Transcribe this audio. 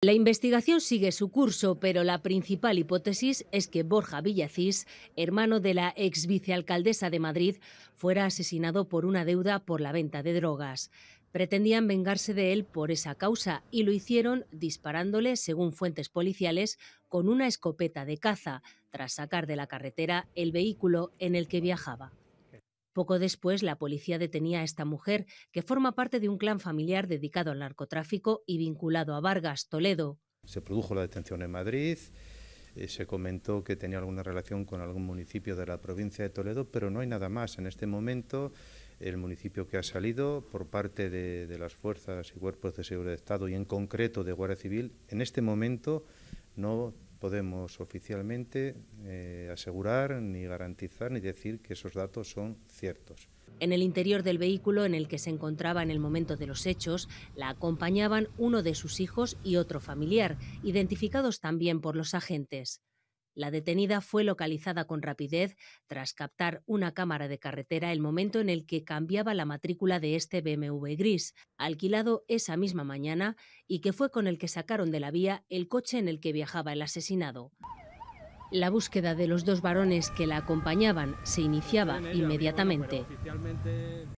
La investigación sigue su curso, pero la principal hipótesis es que Borja Villacís, hermano de la ex vicealcaldesa de Madrid, fuera asesinado por una deuda por la venta de drogas. Pretendían vengarse de él por esa causa y lo hicieron disparándole, según fuentes policiales, con una escopeta de caza, tras sacar de la carretera el vehículo en el que viajaba. Poco después, la policía detenía a esta mujer, que forma parte de un clan familiar dedicado al narcotráfico y vinculado a Vargas, Toledo. Se produjo la detención en Madrid, eh, se comentó que tenía alguna relación con algún municipio de la provincia de Toledo, pero no hay nada más. En este momento, el municipio que ha salido por parte de, las fuerzas y cuerpos de seguridad de Estado y en concreto de Guardia Civil, en este momento no podemos oficialmente eh, asegurar, ni garantizar, ni decir que esos datos son ciertos. En el interior del vehículo en el que se encontraba en el momento de los hechos, la acompañaban uno de sus hijos y otro familiar, identificados también por los agentes. La detenida fue localizada con rapidez tras captar una cámara de carretera el momento en el que cambiaba la matrícula de este BMW gris, alquilado esa misma mañana y que fue con el que sacaron de la vía el coche en el que viajaba el asesinado. La búsqueda de los dos varones que la acompañaban se iniciaba inmediatamente.